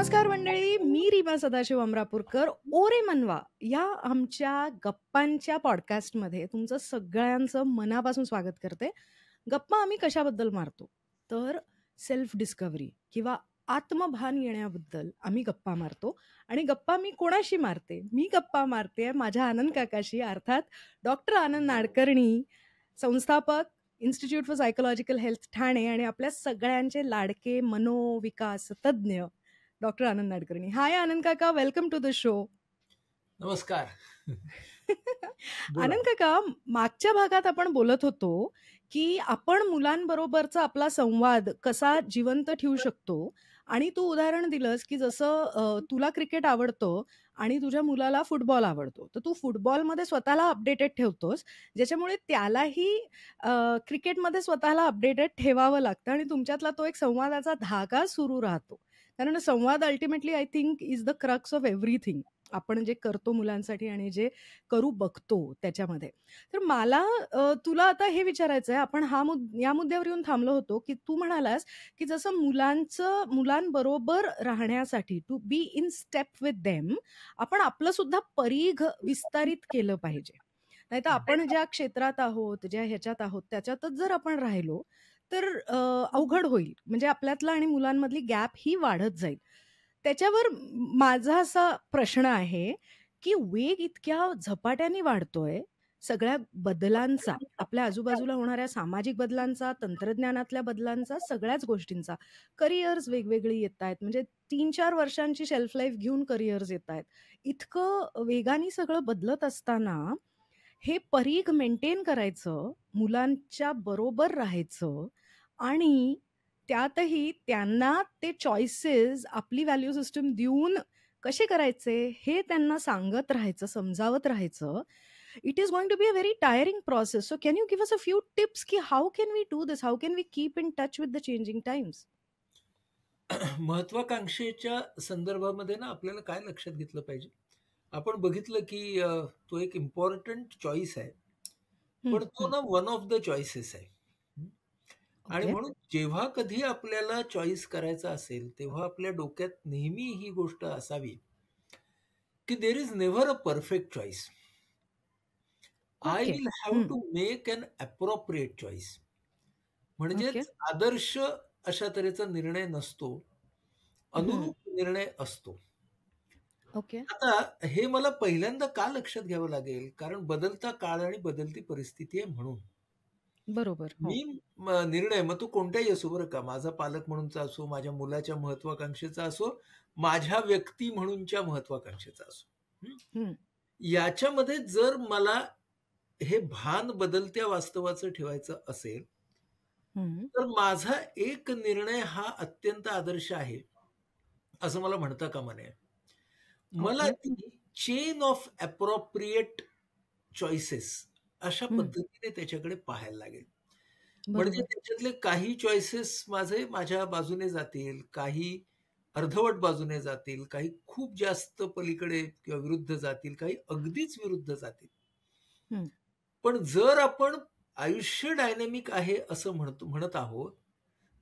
नमस्कार मंडळी मी रीमा सदाशिव अमरापूरकर ओरे मनवा या आमच्या गप्पांच्या पॉडकास्टमध्ये तुमचं सगळ्यांचं मनापासून स्वागत करते गप्पा आम्ही कशाबद्दल मारतो तर सेल्फ डिस्कवरी किंवा आत्मभान येण्याबद्दल आम्ही गप्पा मारतो आणि गप्पा मी कोणाशी मारते मी गप्पा मारते माझ्या आनंद काकाशी अर्थात डॉक्टर आनंद नाडकर्णी संस्थापक institute for psychological health Thane आणि आपल्या सगळ्यांचे लाडके मनोविकास तज्ज्ञ डॉक्टर आनंद नाडकर्णी हाय आनंद काका वेलकम टू द शो नमस्कार आनंद काका मागच्या भागात आपण बोलत होतो की आपण मुलांबरोबरचा आपला संवाद कसा जिवंत ठेवू शकतो आणि तू उदाहरण दिलंस की जसं तुला क्रिकेट आवडतं आणि तुझ्या मुलाला फुटबॉल आवडतो तर तू फुटबॉलमध्ये स्वतःला अपडेटेड ठेवतोस ज्याच्यामुळे त्यालाही क्रिकेटमध्ये स्वतःला अपडेटेड ठेवावं लागतं आणि तुमच्यातला तो एक संवादाचा धागा सुरू राहतो कारण संवाद ultimately I think is the crux of everything आपण जे करतो मुलांसाठी आणि जे करू बघतो त्याच्यामध्ये तर मला तुला आता हे विचारायचं आहे आपण हा मुद या मुद्द्यावर येऊन थांबलो होतो की तू म्हणालास की जसं मुलांचं मुलांबरोबर राहण्यासाठी to be in step with them आपण आपलं सुद्धा परीघ विस्तारित केलं पाहिजे नाही तर आपण ज्या क्षेत्रात आहोत ज्या ह्याच्यात आहोत त्याच्यातच जर आपण राहिलो तर अवघड होईल म्हणजे आपल्यातला आणि मुलांमधली गॅप ही वाढत जाईल त्याच्यावर माझा असा प्रश्न आहे की वेग इतक्या झपाट्याने वाढतोय सगळ्या बदलांचा आपल्या आजूबाजूला होणाऱ्या सामाजिक बदलांचा तंत्रज्ञानातल्या बदलांचा सगळ्याच गोष्टींचा करिअर्स वेगवेगळी येत आहेत म्हणजे तीन चार वर्षांची शेल्फ लाईफ घेऊन करिअर्स येत आहेत इतकं वेगाने सगळं बदलत असताना हे परीघ मेंटेन करायचं मुलांच्या बरोबर राहायचं आणि त्यातही त्यांना ते चॉईसेस आपली व्हॅल्यू सिस्टम देऊन कसे करायचे हे त्यांना सांगत राहायचं समजावत राहायचं it is going to be a very tiring process so can you give us a few tips की how can we do this how can we keep in touch with the changing times महत्वाकांक्षेच्या संदर्भामध्ये ना आपल्याला काय लक्षात घेतलं पाहिजे आपण बघितलं की तो एक इम्पॉर्टंट चॉईस आहे पण तो ना वन ऑफ द चॉईसेस आहे आणि म्हणजे म्हणून जेव्हा कधी आपल्याला चॉईस करायचा असेल तेव्हा आपल्या डोक्यात नेहमी ही गोष्ट असावी की there is never a perfect choice I will have to make an appropriate choice म्हणजे आदर्श अशा तऱ्हेचा निर्णय नसतो अनुरूप निर्णय असतो ओके आता हे मला पहिल्यांदा का लक्षात घ्यावं लागेल कारण बदलता काळ आणि बदलती परिस्थिती आहे म्हणून बरोबर. हो. मी निर्णय मग तू कोणत्याही असो बरं का, माझा पालक म्हणूनचा असो, माझ्या मुलाच्या महत्वाकांक्षेचा असो, माझ्या व्यक्ती म्हणूनच्या महत्वाकांक्षेचा असो. याच्यामध्ये जर मला हे भान बदलत्या वास्तवाचं ठेवायचं असेल तर माझा एक निर्णय हा अत्यंत आदर्श आहे, असं मला म्हणता का नये. मला ती चेन ऑफ अप्रोप्रिएट चॉइसेस अशा पद्धतीने त्याच्याकडे पाहायला लागेल. म्हणजे त्याच्यातले काही चॉईसेस माझे माझ्या बाजूने जातील, काही अर्धवट बाजूने जातील, काही खूप जास्त पलीकडे किंवा विरुद्ध जातील, काही अगदीच विरुद्ध जातील. पण जर आपण आयुष्य डायनेमिक आहे असं म्हणतो म्हणत आहोत,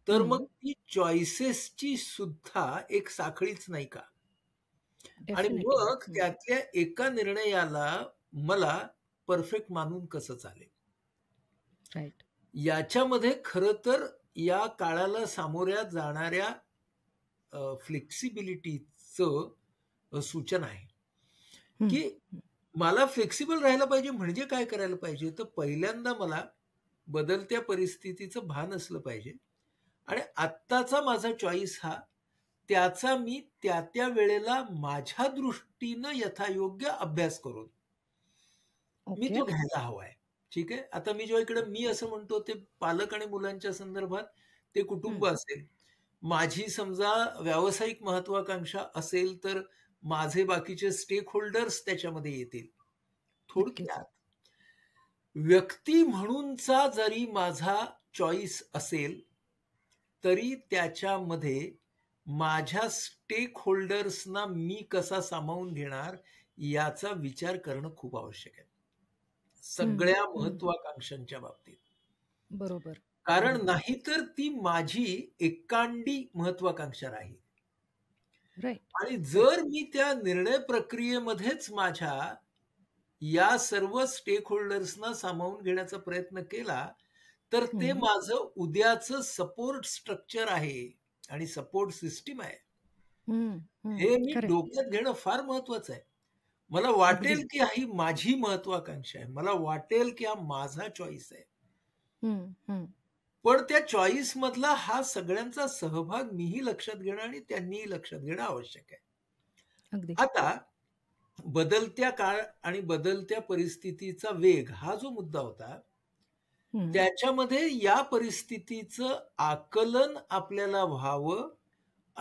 तर मग ती चॉइसेसची सुद्धा एक साखळीच नाही का? आणि मग त्यातल्या एका निर्णयाला मला परफेक्ट मानून कसं चालेल याच्यामध्ये खर तर या काळाला सामोऱ्या जाणाऱ्या फ्लेक्सिबिलिटीच सूचना आहे की मला फ्लेक्सिबल राहायला पाहिजे म्हणजे काय करायला पाहिजे तर पहिल्यांदा मला बदलत्या परिस्थितीचं भान असलं पाहिजे आणि आत्ताचा माझा चॉईस हा त्याचा मी त्या त्या वेळेला माझ्या दृष्टीनं यथायोग्य अभ्यास करून मी तो घ्यायला हवाय ठीक आहे आता मी जेव्हा इकडे मी असं म्हणतो ते पालक आणि मुलांच्या संदर्भात ते कुटुंब असेल माझी समजा व्यावसायिक महत्वाकांक्षा असेल तर माझे बाकीचे स्टेक होल्डर्स त्याच्यामध्ये येतील थोडक्यात व्यक्ती म्हणूनचा जरी माझा चॉईस असेल तरी त्याच्यामध्ये माझ्या स्टेक होल्डर्सना मी कसा सामावून घेणार याचा विचार करणं खूप आवश्यक आहे सगळ्या महत्वाकांक्षांच्या बाबतीत बरोबर कारण नाहीतर ती माझी एकांडी महत्वाकांक्षा राहील आणि जर मी त्या निर्णय प्रक्रियेमध्येच माझ्या या सर्व स्टेक होल्डर्सना सामावून घेण्याचा प्रयत्न केला तर ते माझं उद्याचं सपोर्ट स्ट्रक्चर आहे आणि सपोर्ट सिस्टीम आहे हे मी डोक्यात घेणं फार महत्वाचं आहे मला वाटेल कि की ही माझी महत्वाकांक्षा आहे मला वाटेल की हा माझा चॉईस आहे पण त्या चॉईस मधला हा सगळ्यांचा सहभाग मीही लक्षात घेणं आणि त्यांनीही लक्षात घेणं आवश्यक आहे आता बदलत्या काळ आणि बदलत्या परिस्थितीचा वेग हा जो मुद्दा होता त्याच्यामध्ये या परिस्थितीचं आकलन आपल्याला व्हावं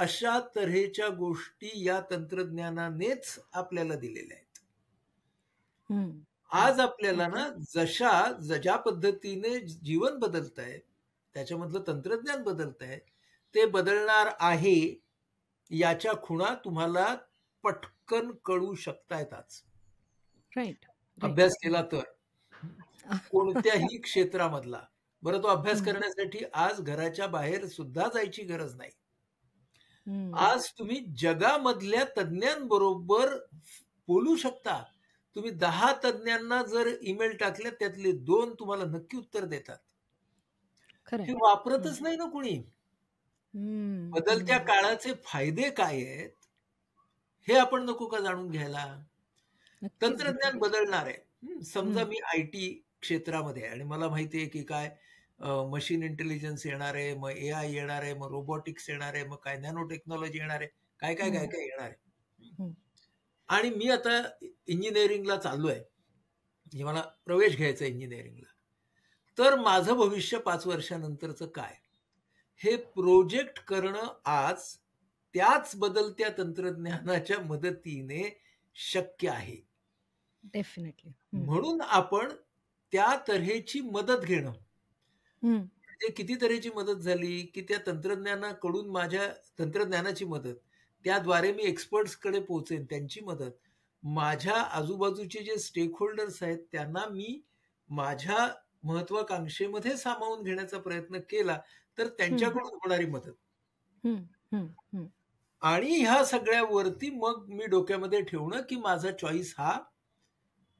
अशा तऱ्हेच्या गोष्टी या तंत्रज्ञानानेच आपल्याला दिलेल्या आहेत आज आपल्याला ना जशा ज्या पद्धतीने जीवन बदलत आहे त्याच्यामधलं तंत्रज्ञान बदलत आहे ते बदलणार आहे याच्या खुणा तुम्हाला पटकन कळू शकतायत आज राईट अभ्यास केला तर कोणत्याही क्षेत्रामधला बरं तो अभ्यास करण्यासाठी आज घराच्या बाहेर सुद्धा जायची गरज नाही आज तुम्ही जगामधल्या तज्ज्ञांबरोबर बोलू शकता तुम्ही दहा तज्ज्ञांना जर ईमेल टाकल्या त्यातले दोन तुम्हाला नक्की उत्तर देतात हे वापरतच नाही ना कुणी बदलत्या काळाचे फायदे काय आहेत हे आपण नको का जाणून घ्यायला तंत्रज्ञान बदलणार आहे समजा मी आय टी क्षेत्रामध्ये आणि मला माहिती आहे की काय मशीन इंटेलिजन्स येणार आहे मग ए आय येणार आहे मग रोबोटिक्स येणार आहे मग काय नॅनो टेक्नॉलॉजी येणार आहे काय काय काय काय येणार आहे आणि मी आता इंजिनिअरिंगला चाललो आहे मला प्रवेश घ्यायचा इंजिनिअरिंगला तर माझं भविष्य पाच वर्षानंतरचं काय हे प्रोजेक्ट करणं आज त्याच बदलत्या तंत्रज्ञानाच्या मदतीने शक्य आहे डेफिनेटली म्हणून आपण त्या तऱ्हेची मदत घेणं म्हणजे किती तऱ्हेची मदत झाली, की त्या तंत्रज्ञानाकडून माझ्या तंत्रज्ञानाची मदत, त्याद्वारे मी कडे पोहोचेन त्यांची मदत. माझ्या आजूबाजूचे जे स्टेकहोल्डर्स आहेत त्यांना मी माझ्या महत्वाकांक्षेमध्ये सामावून घेण्याचा प्रयत्न केला, तर त्यांच्याकडून होणारी मदत. आणि ह्या सगळ्यावरती मग मी डोक्यामध्ये ठेवणं, की माझा चॉईस हा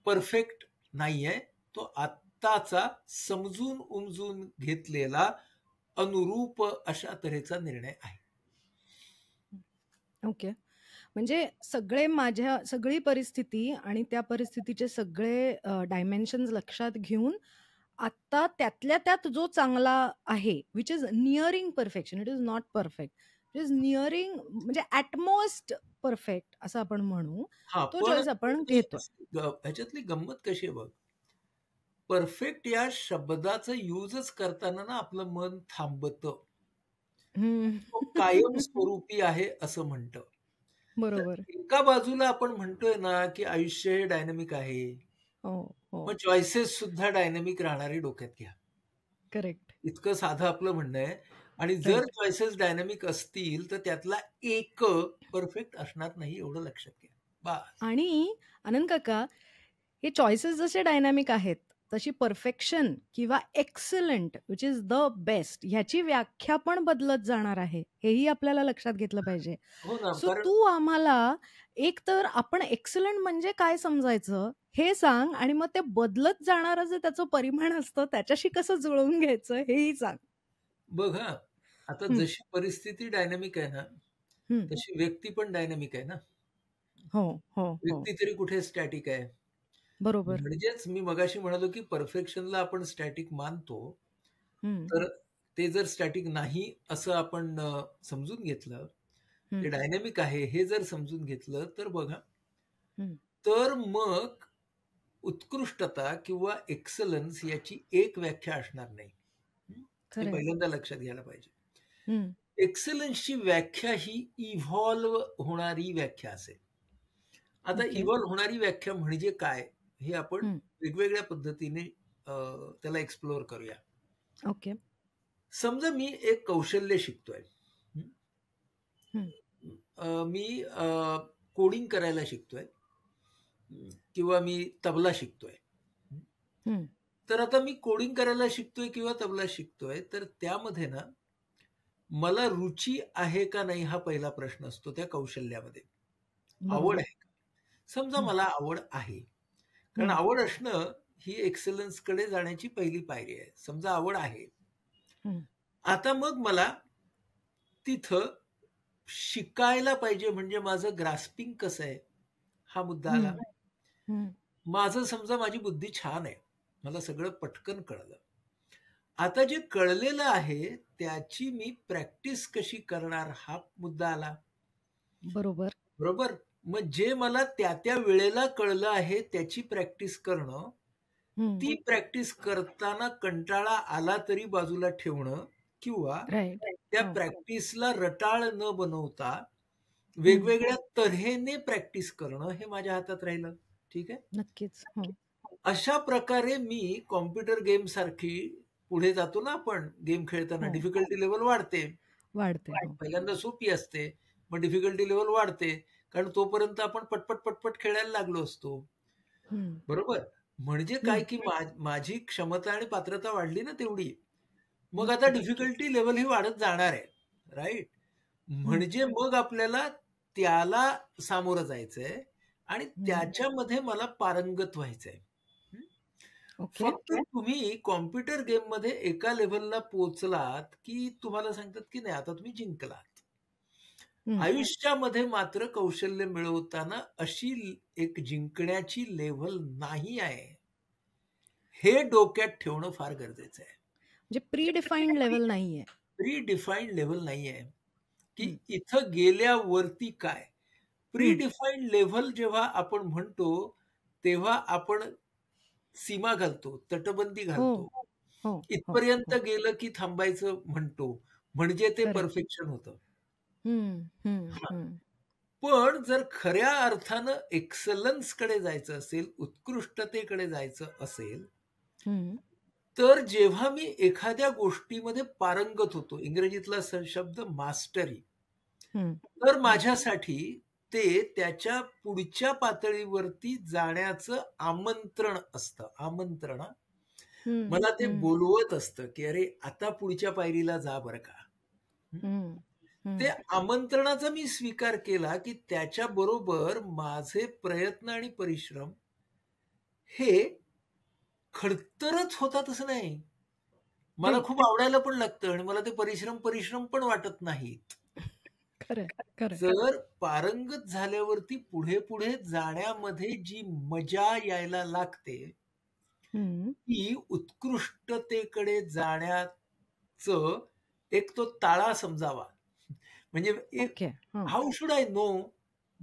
परफेक्ट नाहीये. तो आत आत्ताचा समजून उमजून घेतलेला अनुरूप अशा तऱ्हेचा निर्णय आहे ओके म्हणजे सगळे माझ्या सगळी परिस्थिती आणि त्या परिस्थितीचे सगळे डायमेन्शन लक्षात घेऊन आता त्यातल्या त्यात जो चांगला आहे which is nearing perfection it is not perfect it is nearing म्हणजे ऍटमोस्ट परफेक्ट असं आपण म्हणू तो चॉईस आपण घेतो ह्याच्यातली गंमत कशी आहे बघ परफेक्ट या शब्दाचा युजच करताना ना आपलं मन थांबतं. तो कायमस्वरूपी आहे असं म्हणतं. बरोबर. एका बाजूला आपण म्हणतोय ना, की आयुष्य हे डायनामिक आहे. हो, हो. मग चॉईसेस सुद्धा डायनामिक राहणारे डोक्यात घ्या. करेक्ट. इतकं साधं आपलं म्हणणं आहे आणि जर चॉईसेस डायनामिक असतील, तर त्यातला एक परफेक्ट असणार नाही एवढं लक्षात घ्या. बा आणि आनंद काका, हे चॉईसेस जसे डायनामिक आहेत, तशी परफेक्शन किंवा excellent which is the best ह्याची व्याख्या पण बदलत जाणार आहे हेही आपल्याला लक्षात घेतलं पाहिजे सो हो तू आम्हाला एक तर आपण एक्सलंट म्हणजे काय समजायचं हे सांग आणि मग ते बदलत जाणार जे त्याचं परिमाण असतं त्याच्याशी कसं जुळवून घ्यायचं हेही सांग बघा आता जशी परिस्थिती डायनामिक आहे ना तशी व्यक्ती पण डायनामिक आहे ना हो, हो हो व्यक्ती तरी कुठे स्टॅटिक आहे बरोबर. म्हणजेच मी मगाशी म्हणालो की परफेक्शनला आपण स्टॅटिक मानतो. तर ते जर स्टॅटिक नाही असं आपण समजून घेतलं, ते डायनॅमिक आहे हे जर समजून घेतलं तर बघा तर मग उत्कृष्टता किंवा एक्सलन्स याची एक व्याख्या असणार नाही. पहिल्यांदा लक्षात घ्यायला पाहिजे. एक्सलन्सची व्याख्या ही इव्हॉल्व होणारी व्याख्या असेल. आता इव्हॉल्व्ह इव्हॉल्व होणारी व्याख्या म्हणजे काय? हे आपण वेगवेगळ्या पद्धतीने त्याला एक्सप्लोअर करूया ओके समजा मी एक कौशल्य शिकतोय मी कोडिंग करायला शिकतोय किंवा मी तबला शिकतोय तर आता मी कोडिंग करायला शिकतोय किंवा तबला शिकतोय तर त्यामध्ये ना मला रुची आहे का नाही हा पहिला प्रश्न असतो त्या कौशल्यामध्ये आवड आहे का समजा मला आवड आहे कारण आवड असणं ही एक्सलन्स कडे जाण्याची पहिली पायरी आहे समजा आवड आहे आता मग मला तिथं शिकायला पाहिजे म्हणजे माझं ग्रास्पिंग कसं आहे हा मुद्दा आला माझं समजा माझी बुद्धी छान आहे मला सगळं पटकन कळलं आता जे कळलेलं आहे त्याची मी प्रॅक्टिस कशी करणार हा मुद्दा आला बरोबर बरोबर मग जे मला त्या त्या वेळेला कळलं आहे त्याची प्रॅक्टिस करणं ती प्रॅक्टिस करताना कंटाळा आला तरी बाजूला ठेवणं किंवा त्या प्रॅक्टिसला हो. रटाळ न बनवता वेगवेगळ्या तऱ्हेने प्रॅक्टिस करणं हे माझ्या हातात राहिलं ठीक आहे नक्कीच हो. अशा प्रकारे मी कॉम्प्युटर गेम सारखी पुढे जातो ना आपण गेम खेळताना डिफिकल्टी हो. लेवल वाढते वाढते पहिल्यांदा सोपी असते मग डिफिकल्टी लेवल वाढते कारण तोपर्यंत आपण पटपट पटपट खेळायला लागलो असतो बरोबर म्हणजे काय की माझी क्षमता आणि पात्रता वाढली ना तेवढी मग आता डिफिकल्टी लेवल ही वाढत जाणार आहे राईट म्हणजे मग आपल्याला त्याला सामोरं जायचंय आणि त्याच्यामध्ये मला पारंगत व्हायचंय फक्त तुम्ही कॉम्प्युटर गेम मध्ये एका लेवलला पोहोचलात की तुम्हाला सांगतात की नाही आता तुम्ही जिंकला आयुष्यामध्ये मात्र कौशल्य मिळवताना अशी एक जिंकण्याची लेव्हल नाही आहे हे डोक्यात ठेवणं फार गरजेचं आहे म्हणजे प्री डिफाईंड लेवल नाहीये प्री डिफाईंड लेवल नाही आहे की इथं गेल्यावरती काय प्री डिफाईंड लेव्हल जेव्हा आपण म्हणतो तेव्हा आपण सीमा घालतो तटबंदी हो. घालतो हो. हो. इथपर्यंत गेलं की थांबायचं म्हणतो म्हणजे ते परफेक्शन होतं पण जर खऱ्या अर्थानं एक्सलन्स कडे जायचं असेल उत्कृष्टतेकडे जायचं असेल तर जेव्हा मी एखाद्या गोष्टीमध्ये पारंगत होतो इंग्रजीतला शब्द मास्टरी तर माझ्यासाठी ते त्याच्या पुढच्या पातळीवरती जाण्याचं आमंत्रण असतं आमंत्रण मला ते बोलवत असतं की अरे आता पुढच्या पायरीला जा बरं का ते आमंत्रणाचा मी स्वीकार केला की त्याच्या बरोबर माझे प्रयत्न आणि परिश्रम हे खडतरच होतात असं नाही मला खूप आवडायला पण लागतं आणि मला ते परिश्रम परिश्रम पण वाटत नाहीत जर पारंगत झाल्यावरती पुढे पुढे जाण्यामध्ये जी मजा यायला लागते ती उत्कृष्टतेकडे जाण्याच एक तो ताळा समजावा म्हणजे how should I know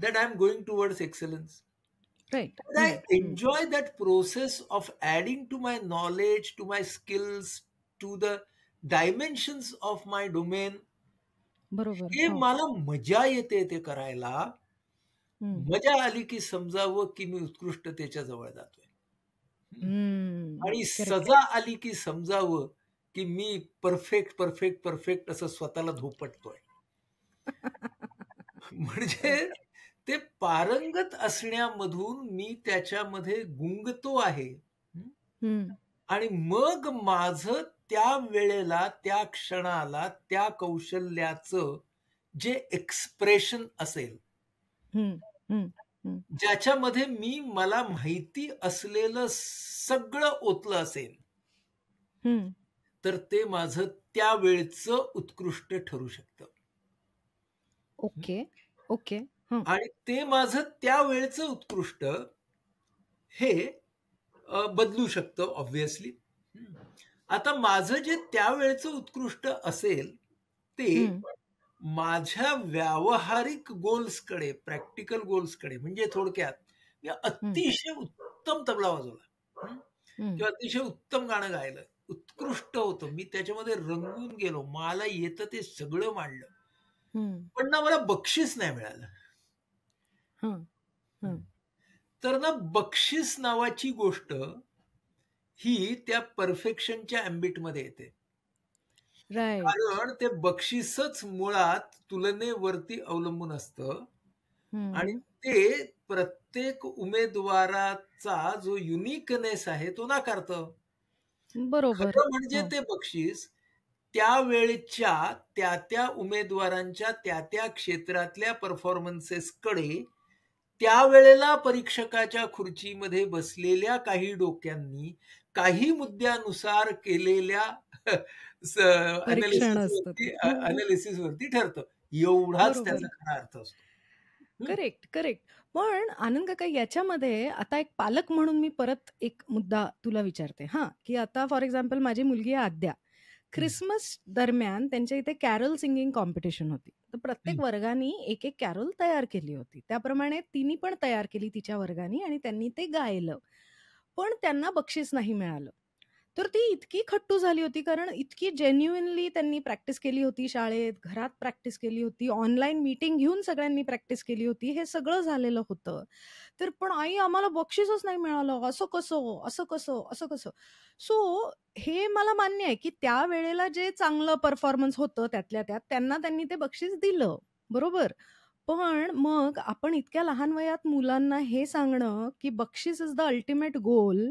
that I am going towards excellence I enjoy that process of adding to my knowledge to my skills to the dimensions of my domain बरोबर हे हो. मला मजा येते ते करायला मजा आली की समजावं की मी उत्कृष्टतेच्या जवळ जातोय आणि सजा आली की समजावं की मी परफेक्ट परफेक्ट परफेक्ट असं स्वतःला धोपटतोय म्हणजे ते पारंगत असण्यामधून मी त्याच्यामध्ये गुंगतो आहे आणि मग माझ त्या वेळेला त्या क्षणाला त्या कौशल्याचं जे एक्सप्रेशन असेल ज्याच्यामध्ये मी मला माहिती असलेलं सगळं ओतलं असेल तर ते माझं वेळचं उत्कृष्ट ठरू शकतं ओके ओके आणि ते माझं वेळेच उत्कृष्ट हे बदलू शकतं ऑब्व्हियसली आता माझं जे त्या त्यावेळचं उत्कृष्ट असेल ते माझ्या व्यावहारिक गोल्स कडे प्रॅक्टिकल गोल्स कडे म्हणजे थोडक्यात मी अतिशय उत्तम तबला वाजवला किंवा अतिशय उत्तम गाणं गायलं उत्कृष्ट होतं मी त्याच्यामध्ये रंगून गेलो मला येतं ते सगळं मांडलं पण ना मला बक्षीस नाही मिळालं तर ना बक्षीस नावाची गोष्ट ही त्या परफेक्शनच्या मध्ये येते कारण ते बक्षीसच मुळात तुलनेवरती अवलंबून असतं आणि ते प्रत्येक उमेदवाराचा जो युनिकनेस आहे तो नाकारत बरोबर खरं म्हणजे हो. ते बक्षीस त्यावेळच्या त्या त्या उमेदवारांच्या त्या त्या क्षेत्रातल्या परफॉर्मन्सेसकडे त्यावेळेला परीक्षकाच्या खुर्चीमध्ये बसलेल्या काही डोक्यांनी काही मुद्द्यानुसार केलेल्या अनालिसिस वरती ठरत एवढाच त्याचा खरा अर्थ असतो करेक्ट करेक्ट पण आनंद काका याच्यामध्ये आता एक पालक म्हणून मी परत एक मुद्दा तुला विचारते हा की आता फॉर एक्झाम्पल माझी मुलगी आद्या ख्रिसमस दरम्यान त्यांच्या इथे कॅरल सिंगिंग कॉम्पिटिशन होती तर प्रत्येक वर्गाने एक एक कॅरोल तयार केली होती त्याप्रमाणे तिने पण तयार केली तिच्या वर्गाने आणि त्यांनी ते गायलं पण त्यांना बक्षीस नाही मिळालं तर ती इतकी खट्टू झाली होती कारण इतकी जेन्युइनली त्यांनी प्रॅक्टिस केली होती शाळेत घरात प्रॅक्टिस केली होती ऑनलाईन मीटिंग घेऊन सगळ्यांनी प्रॅक्टिस केली होती हे सगळं झालेलं होतं तर पण आई आम्हाला बक्षीसच नाही मिळालं असं कसं असं कसं असं कसं सो हे मला मान्य आहे की त्या वेळेला जे चांगलं परफॉर्मन्स होतं त्यातल्या त्यात त्यांना त्यांनी ते बक्षीस दिलं बरोबर पण मग आपण इतक्या लहान वयात मुलांना हे सांगणं की बक्षीस इज द अल्टिमेट गोल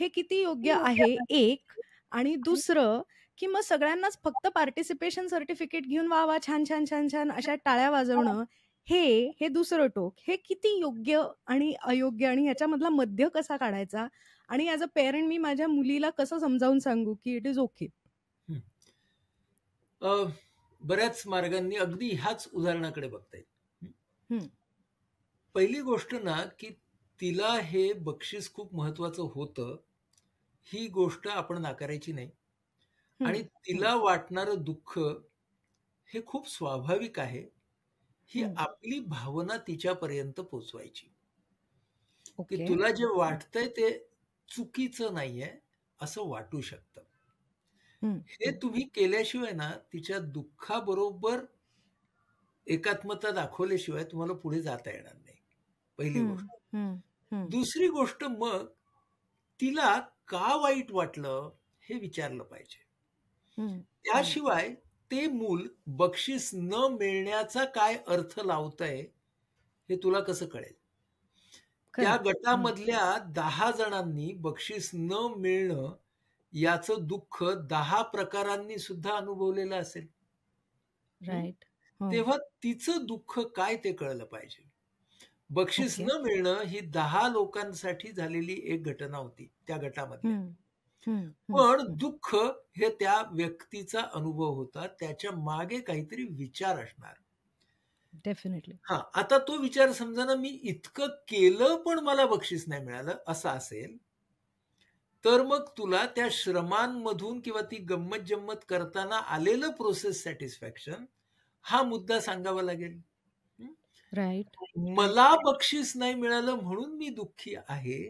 हे किती योग्य हो, आहे एक आणि दुसरं की मग सगळ्यांनाच फक्त पार्टिसिपेशन सर्टिफिकेट घेऊन वा वा छान छान छान छान अशा टाळ्या वाजवणं हे हे दुसरं टोक हे किती योग्य आणि अयोग्य आणि ह्याच्यामधला मध्य कसा काढायचा आणि ऍज अ पेरेंट मी माझ्या मुलीला कसं समजावून सांगू की इट इज ओके बऱ्याच मार्गांनी अगदी ह्याच उदाहरणाकडे बघता येईल पहिली गोष्ट ना की तिला हे बक्षीस खूप महत्वाचं होतं, ही गोष्ट आपण नाकारायची नाही आणि तिला वाटणार वाटणारं दुःख हे खूप स्वाभाविक आहे. ही आपली भावना तिच्यापर्यंत पोहोचवायची. की तुला जे वाटतंय ते चुकीचं नाहीये, असं वाटू शकत हे तुम्ही केल्याशिवाय ना तिच्या दुःखाबरोबर एकात्मता दाखवल्याशिवाय तुम्हाला पुढे जाता येणार नाही. पहिली गोष्ट. दुसरी गोष्ट मग तिला का वाईट वाटलं हे विचारलं पाहिजे. त्याशिवाय ते मूल बक्षीस न मिळण्याचा काय अर्थ लावतंय हे तुला कसं कळेल? त्या गटामधल्या दहा जणांनी बक्षीस न मिळणं याचं दुःख दहा प्रकारांनी सुद्धा अनुभवलेलं असेल. राईट तेव्हा तिचं दुःख काय ते कळलं पाहिजे. बक्षीस न मिळणं ही दहा लोकांसाठी झालेली एक घटना होती त्या गटामध्ये पण दुःख हे त्या व्यक्तीचा अनुभव होता त्याच्या मागे काहीतरी विचार असणार डेफिनेटली हा आता तो विचार समजा ना मी इतकं केलं पण मला बक्षीस नाही मिळालं असं असेल तर मग तुला त्या श्रमांमधून किंवा ती गंमत जम्मत करताना आलेलं प्रोसेस सॅटिस्फॅक्शन हा मुद्दा सांगावा लागेल राईट मला बक्षीस नाही मिळालं म्हणून मी दुःखी आहे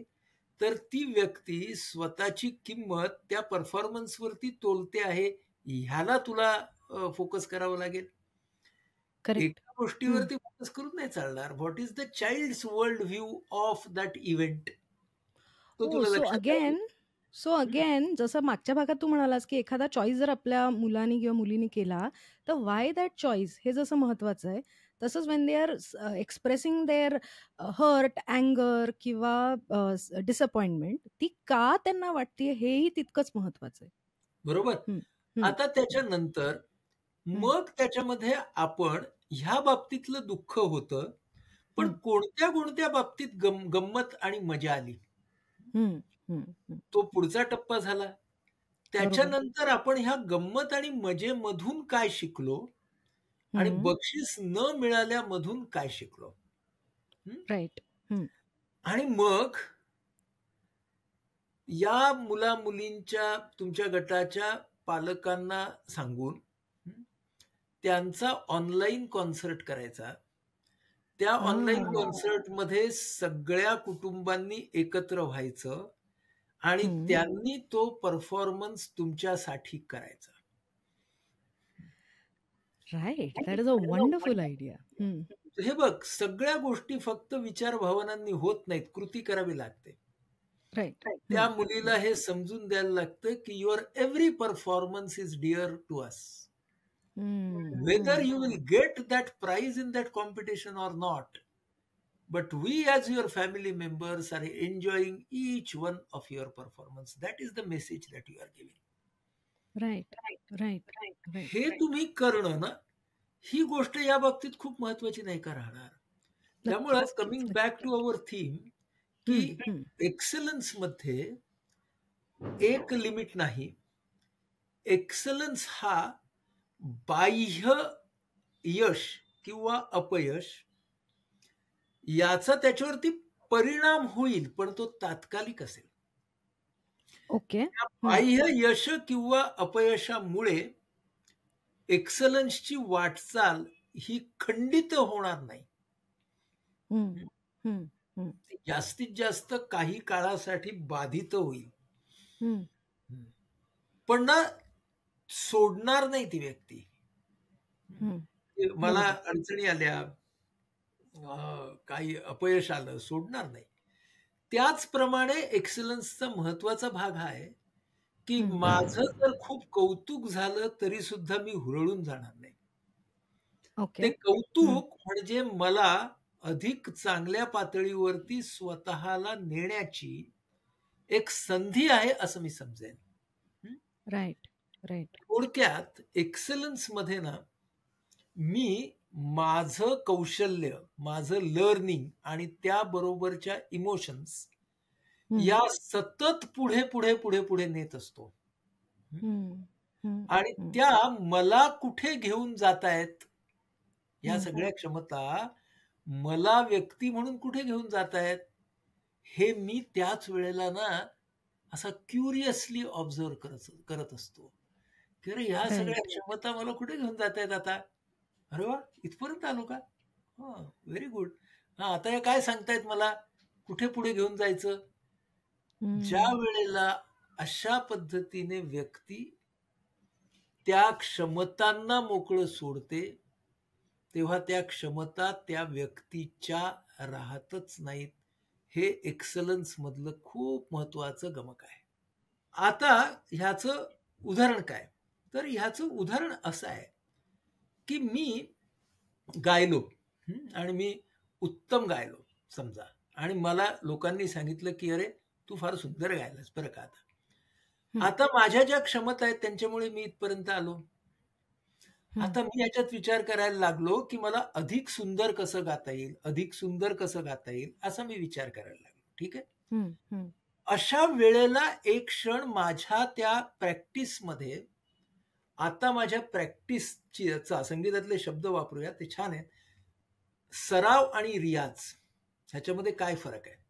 तर ती व्यक्ती स्वतःची किंमत त्या परफॉर्मन्सवरती तोलते आहे ह्याला तुला फोकस करावं लागेल एका गोष्टीवरती फोकस करून नाही चालणार what is the child world view of that event again so again जसं मागच्या भागात तू म्हणालास की एखादा चॉईस जर आपल्या मुलांनी किंवा मुलीने केला तर वाय दॅट चॉईस हे जसं महत्वाचं आहे तसंच when they are expressing their hurt अँगर किंवा डिसअपॉइंटमेंट ती का त्यांना वाटते हेही तितकंच महत्वाचं आहे बरोबर आता त्याच्यानंतर मग त्याच्यामध्ये आपण ह्या बाबतीतलं दुःख होतं पण कोणत्या कोणत्या बाबतीत गंमत आणि मजा आली तो पुढचा टप्पा झाला त्याच्यानंतर आपण ह्या गंमत आणि मजेमधून काय शिकलो आणि बक्षीस न मिळाल्यामधून काय शिकलो राईट आणि मग या मुला मुलींच्या तुमच्या गटाच्या पालकांना सांगून त्यांचा ऑनलाईन कॉन्सर्ट करायचा त्या ऑनलाईन कॉन्सर्ट मध्ये सगळ्या कुटुंबांनी एकत्र व्हायचं आणि त्यांनी तो परफॉर्मन्स तुमच्यासाठी करायचा right that is a wonderful idea हे बघ सगळ्या गोष्टी फक्त विचार भावनांनी होत नाहीत कृती करावी लागते राईट त्या मुलीला हे समजून द्यायला लागतं की your every performance is dear to us whether you will get that prize in that competition or not but we as your family members are enjoying each one of your performance that is the message that you are giving right right हे तुम्ही करणं ना ही गोष्ट या बाबतीत खूप महत्वाची नाही का राहणार त्यामुळे coming back to our theme की एक्सलन्स मध्ये एक लिमिट नाही एक्सलन्स हा बाह्य यश किंवा अपयश याचा त्याच्यावरती परिणाम होईल पण तो तात्कालिक असेल ओके बाह्य यश किंवा अपयशामुळे एक्सलन्सची वाटचाल ही खंडित होणार नाही. जास्तीत जास्त काही काळासाठी बाधित होईल. पण ना सोडणार नाही ती व्यक्ती. मला अडचणी आल्या, काही अपयश आलं, सोडणार नाही. त्याचप्रमाणे एक्सलन्सचा महत्वाचा भाग आहे की माझं जर खूप कौतुक झालं तरी सुद्धा मी हुरळून जाणार नाही ते कौतुक म्हणजे मला अधिक चांगल्या पातळीवरती स्वतःला नेण्याची एक संधी आहे असं मी समजेन राईट राईट थोडक्यात एक्सलन्स मध्ये ना मी माझं कौशल्य माझं लर्निंग आणि त्याबरोबरच्या इमोशन्स या सतत पुढे पुढे पुढे पुढे नेत असतो आणि त्या मला कुठे घेऊन जात आहेत या सगळ्या क्षमता मला व्यक्ती म्हणून कुठे घेऊन जात आहेत हे मी त्याच वेळेला ना असा क्युरियसली ऑब्झर्व करत असतो अरे ह्या सगळ्या क्षमता मला कुठे घेऊन जात आहेत आता अरे वा इथपर्यंत आलो का हां व्हेरी गुड हा आता हे काय सांगतायत मला कुठे पुढे घेऊन जायचं ज्या वेळेला अशा पद्धतीने व्यक्ती त्या क्षमतांना मोकळं सोडते तेव्हा त्या क्षमता त्या व्यक्तीच्या राहतच नाहीत हे एक्सलन्स मधलं खूप महत्वाचं गमक आहे आता ह्याच उदाहरण काय तर ह्याचं उदाहरण असं आहे की मी गायलो आणि मी उत्तम गायलो समजा आणि मला लोकांनी सांगितलं की अरे तू फार सुंदर गायलास बरं का आता आता माझ्या ज्या क्षमता आहेत त्यांच्यामुळे मी इथपर्यंत आलो आता मी याच्यात विचार करायला लागलो की मला अधिक सुंदर कसं गाता येईल अधिक सुंदर कसं गाता येईल असा मी विचार करायला लागलो ठीक आहे अशा वेळेला एक क्षण माझ्या त्या प्रॅक्टिसमध्ये आता माझ्या प्रॅक्टिसची याचा संगीतातले शब्द वापरूया ते छान आहेत सराव आणि रियाज ह्याच्यामध्ये काय फरक आहे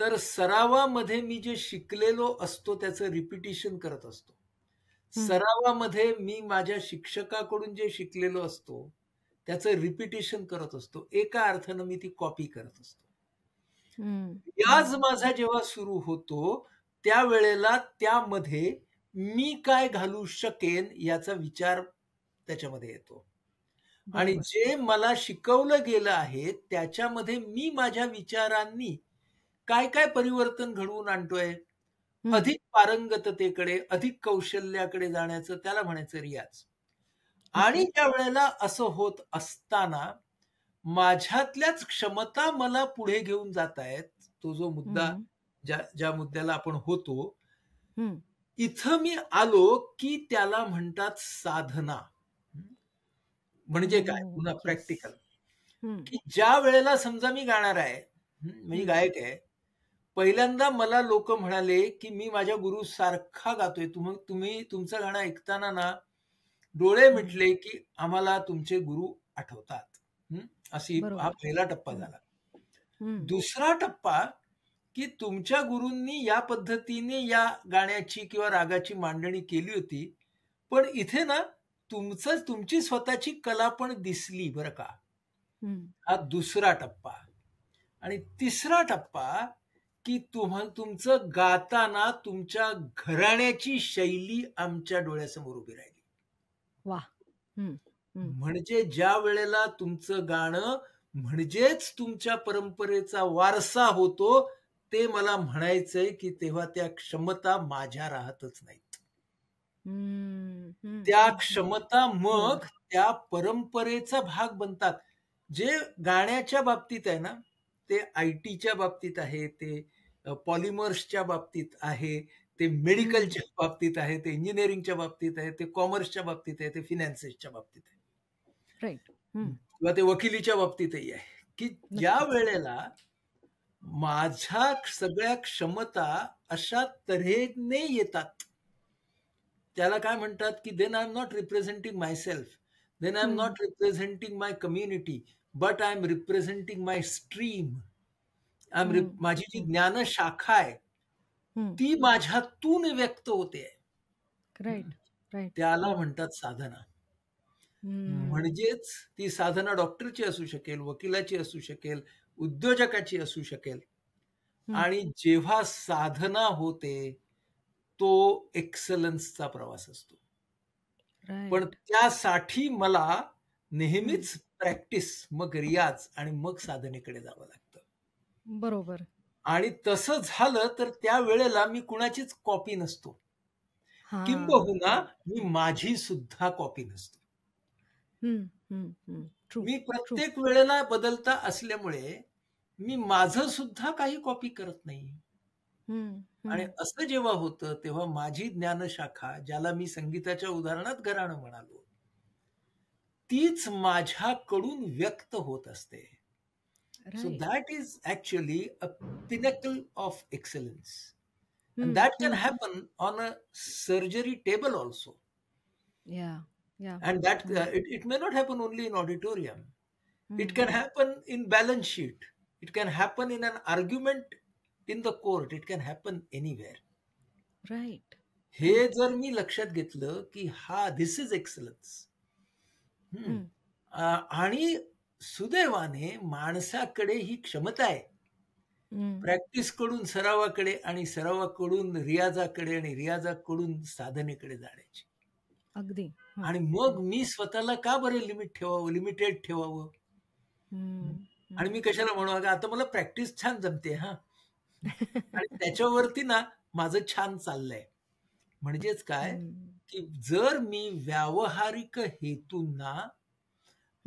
तर सरावामध्ये मी जे शिकलेलो असतो त्याचं रिपिटिशन करत असतो सरावामध्ये मी माझ्या शिक्षकाकडून जे शिकलेलो असतो त्याचं रिपिटेशन करत असतो एका अर्थानं मी ती कॉपी करत असतो रियाज माझा जेव्हा सुरू होतो त्यावेळेला त्यामध्ये मी काय घालू शकेन याचा विचार त्याच्यामध्ये येतो आणि जे मला शिकवलं गेलं आहे त्याच्यामध्ये मी माझ्या विचारांनी काय काय परिवर्तन घडवून आणतोय अधिक पारंगततेकडे अधिक कौशल्याकडे जाण्याचं त्याला म्हणायचं रियाज आणि त्या वेळेला असं होत असताना माझ्यातल्याच क्षमता मला पुढे घेऊन जात आहेत तो जो मुद्दा ज्या ज्या मुद्द्याला आपण होतो इथं मी आलो की त्याला म्हणतात साधना म्हणजे काय हो, पुन्हा प्रॅक्टिकल की ज्या वेळेला समजा मी गाणार आहे म्हणजे गायक आहे पहिल्यांदा मला लोक म्हणाले की मी माझ्या गुरु सारखा गातोय तुम्ही तुमचं गाणं ऐकताना ना डोळे म्हटले की आम्हाला तुमचे गुरु आठवतात अशी हा पहिला टप्पा झाला दुसरा टप्पा की तुमच्या गुरूंनी या पद्धतीने या गाण्याची किंवा रागाची मांडणी केली होती पण इथे ना तुमचं तुमची स्वतःची कला पण दिसली बरं का हा दुसरा टप्पा आणि तिसरा टप्पा की तुम तुमचं गाताना तुमच्या घराण्याची शैली आमच्या डोळ्यासमोर उभी राहिली वा म्हणजे ज्या वेळेला तुमचं गाणं म्हणजेच तुमच्या परंपरेचा वारसा होतो ते मला म्हणायचंय की तेव्हा त्या क्षमता माझ्या राहतच नाहीत त्या क्षमता मग त्या परंपरेचा भाग बनतात जे गाण्याच्या बाबतीत आहे ना ते आय टीच्या बाबतीत आहे ते पॉलिमर्सच्या बाबतीत आहे ते मेडिकलच्या बाबतीत आहे ते इंजिनिअरिंगच्या बाबतीत आहे ते कॉमर्सच्या बाबतीत आहे ते फिनान्सेसच्या बाबतीत आहे किंवा ते वकिलीच्या बाबतीतही आहे की ज्या वेळेला माझ्या सगळ्या क्षमता अशा तऱ्हेने येतात त्याला काय म्हणतात की then I am not representing myself then I am not representing my community but I am representing my stream I am माझी जी ज्ञान शाखा आहे ती माझ्यातून व्यक्त होते त्याला म्हणतात साधना म्हणजेच ती साधना डॉक्टरची असू शकेल वकिलाची असू शकेल उद्योजकाची असू शकेल आणि जेव्हा साधना होते तो एक्सलन्सचा प्रवास असतो पण त्यासाठी मला नेहमीच प्रॅक्टिस मग रियाज आणि मग साधनेकडे जावं लागतं बरोबर आणि तसं झालं तर त्या वेळेला मी कुणाचीच कॉपी नसतो किंबहुना मी माझी सुद्धा कॉपी नसतो मी प्रत्येक वेळेला बदलता असल्यामुळे मी माझ सुद्धा काही कॉपी करत नाही आणि असं जेव्हा होतं तेव्हा माझी ज्ञानशाखा ज्याला मी संगीताच्या उदाहरणात घराणं म्हणालो तीच माझ्याकडून व्यक्त होत असते so that is actually a pinnacle of excellence that can happen on a surgery table also yeah and that uh, it, it may not happen only in auditorium mm-hmm. it can mm-hmm. happen in balance sheet it can happen in an argument in the court it can happen anywhere right हे जर मी लक्षात घेतलं की हा दिस is excellence आणि सुदैवाने माणसाकडे ही क्षमता आहे प्रॅक्टिस कडून सरावाकडे आणि सरावाकडून रियाजाकडे आणि रियाजाकडून साधनेकडे जाण्याची अगदी आणि मग मी स्वतःला का बरं लिमिट ठेवावं लिमिटेड ठेवावं आणि मी कशाला म्हणू आता मला प्रॅक्टिस छान जमते हा आणि त्याच्यावरती ना माझं छान चाललंय म्हणजेच काय की जर मी व्यावहारिक हेतूंना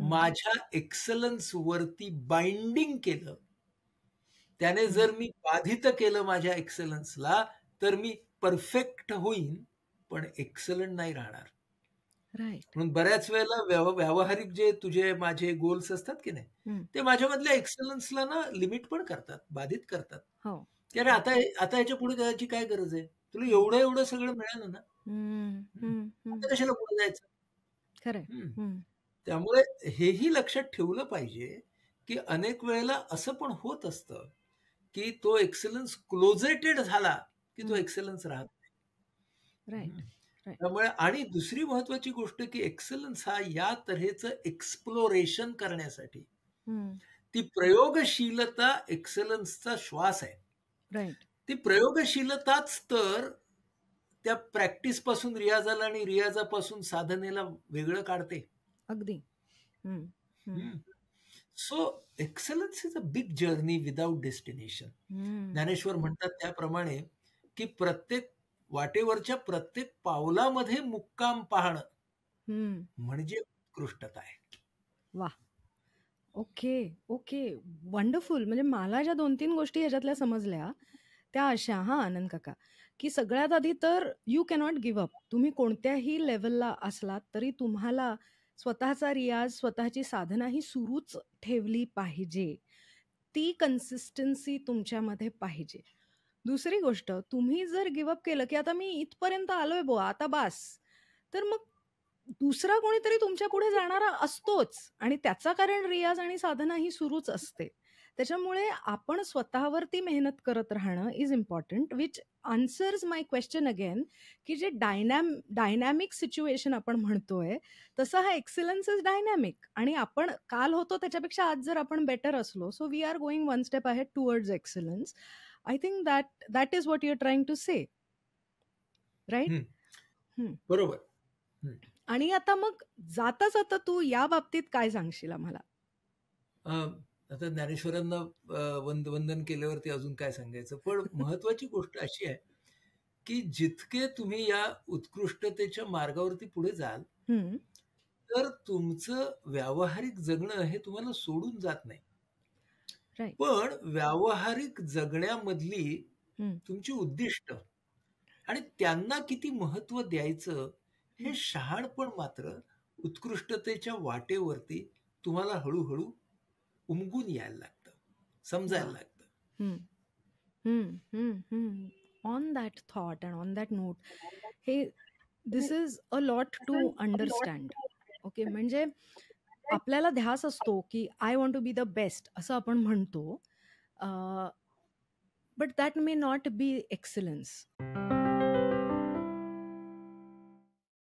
माझ्या एक्सलन्स वरती बाइंडिंग केलं त्याने जर मी बाधित केलं माझ्या एक्सलन्सला तर मी परफेक्ट होईन पण एक्सलंट नाही राहणार म्हणून बऱ्याच वेळेला व्यावहारिक जे तुझे माझे गोल्स असतात की नाही ते माझ्यामधल्या एक्सलन्सला ना लिमिट पण करतात बाधित करतात हो. कारण आता आता याच्या पुढे जायची काय गरज आहे तुला एवढं एवढं सगळं मिळालं ना कशाला पुढे जायचं खरं त्यामुळे हेही लक्षात ठेवलं पाहिजे की अनेक वेळेला असं पण होत असतं की तो एक्सलन्स क्लोजेटेड झाला की तो एक्सलन्स राहत नाही राईट त्यामुळे आणि दुसरी महत्वाची गोष्ट की एक्सलन्स हा या तऱ्हेचं एक्सप्लोरेशन करण्यासाठी ती प्रयोगशीलता एक्सलन्सचा श्वास आहे ती प्रयोगशीलताच तर त्या प्रॅक्टिस पासून रियाजाला आणि रियाजापासून साधनेला वेगळं काढते अगदी. So excellence is a big journey without destination Dnyaneshwar म्हणतात त्याप्रमाणे की प्रत्येक वाटेवरच्या प्रत्येक पावलामध्ये मुक्काम पाहणं म्हणजे उत्कृष्टता आहे वा ओके ओके वंडरफुल म्हणजे मला ज्या दोन तीन गोष्टी ह्याच्यातल्या समजल्या त्या अशा हा आनंद काका की सगळ्यात आधी तर यू कॅनॉट गिव्ह अप तुम्ही कोणत्याही लेवलला असलात तरी तुम्हाला स्वतःचा रियाज स्वतःची साधना ही सुरूच ठेवली पाहिजे ती कन्सिस्टन्सी तुमच्यामध्ये पाहिजे दुसरी गोष्ट तुम्ही जर गिवअप केलं की आता मी इथपर्यंत आलोय बो आता बास तर मग दुसरा कोणीतरी तुमच्या पुढे जाणारा असतोच आणि त्याचा कारण रियाज आणि साधना ही सुरूच असते त्याच्यामुळे आपण स्वतःवरती मेहनत करत राहणं is important which answers my question again की जे डायनॅम डायनॅमिक सिच्युएशन आपण म्हणतोय तसं हा एक्सिलन्स इज डायनॅमिक आणि आपण काल होतो त्याच्यापेक्षा आज जर आपण बेटर असलो so we are going one step आहे towards excellence I think that that is what you're trying to say right बरोबर आणि आता मग जाता जाता तू या बाबतीत काय सांगशील आम्हाला आता ज्ञानेश्वरांना वंद वंदन केल्यावरती अजून काय सांगायचं पण महत्वाची गोष्ट अशी आहे की जितके तुम्ही या उत्कृष्टतेच्या मार्गावरती पुढे जाल तर तुमचं व्यावहारिक जगणं हे तुम्हाला सोडून जात नाही पण व्यावहारिक जगण्यामधली तुमची उद्दिष्ट आणि त्यांना किती महत्व द्यायचं, हे शहाणपण मात्र उत्कृष्टतेच्या वाटेवरती तुम्हाला हळूहळू उमगून यायला लागतं, समजायला लागतं. हं. हं, हं, ऑन On that thought हे this is a lot to understand. Okay म्हणजे आपल्याला ध्यास असतो की I want to be the best असं आपण म्हणतो but that may not be excellence